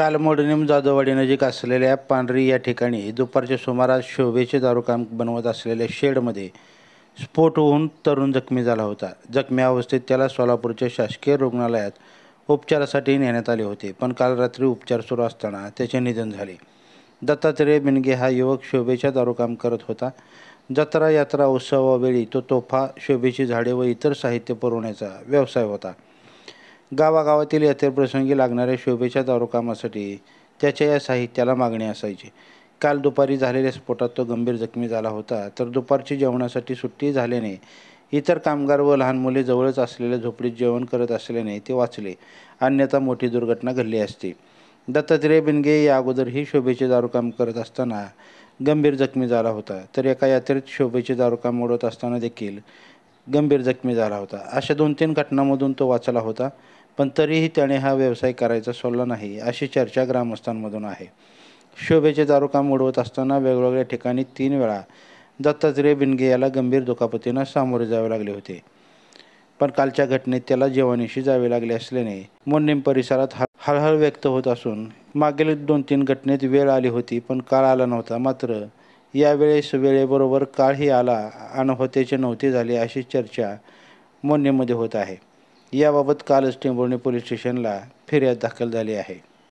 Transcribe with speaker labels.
Speaker 1: काल मोडणीम नजीक असलेल्या पांढरी या ठिकाणी दुपारच्या सुमारास शोभेचे दारूकाम बनवत असलेल्या शेडमध्ये स्फोट होऊन तरुण जखमी झाला होता जखमी अवस्थेत त्याला सोलापूरच्या शासकीय रुग्णालयात उपचारासाठी नेण्यात आले होते पण काल रात्री उपचार सुरू असताना त्याचे निधन झाले दत्तात्रेय बिनगे हा युवक शोभेच्या दारूकाम करत होता जत्रा यात्रा उत्सवावेळी तो तोफा शोभेची झाडे व इतर साहित्य पुरवण्याचा व्यवसाय होता गावागावातील यात्रेप्रसंगी लागणाऱ्या शोभेच्या दारुकामासाठी त्याच्या या साहित्याला मागणी असायची काल दुपारी झालेल्या स्फोटात तो गंभीर जखमी झाला होता तर दुपारची जेवणासाठी सुट्टी झाल्याने इतर कामगार व लहान मुले जवळच असलेल्या झोपडीत जेवण करत असल्याने ते वाचले अन्यथा मोठी दुर्घटना घडली असती दत्तात्रय बिनगे या अगोदर ही शोभेचे दारुकाम करत असताना गंभीर जखमी झाला होता तर एका यात्रेत शोभेचे दारुकाम उडवत असताना देखील गंभीर जखमी झाला होता अशा दोन तीन घटनांमधून तो वाचला होता पण तरीही त्याने हा व्यवसाय करायचा सोडला नाही अशी चर्चा ग्रामस्थांमधून आहे शोभेचे दारूकाम उडवत असताना वेगवेगळ्या ठिकाणी तीन वेळा दत्तात्रय बिनगे याला गंभीर दुखापतीनं सामोरे जावे लागले होते पण कालच्या घटनेत त्याला जेवणीशी जावे लागले असल्याने मोन्नेम परिसरात हळहळ व्यक्त होत असून मागील दोन तीन घटनेत वेळ आली होती पण काळ आला नव्हता मात्र यावेळेस वेळेबरोबर काळही आला होतेचे नव्हते झाले अशी चर्चा मोन्नेमध्ये होत आहे याबाबत कालच टेंभुर्णी पोलीस स्टेशनला फिर्याद दाखल झाली आहे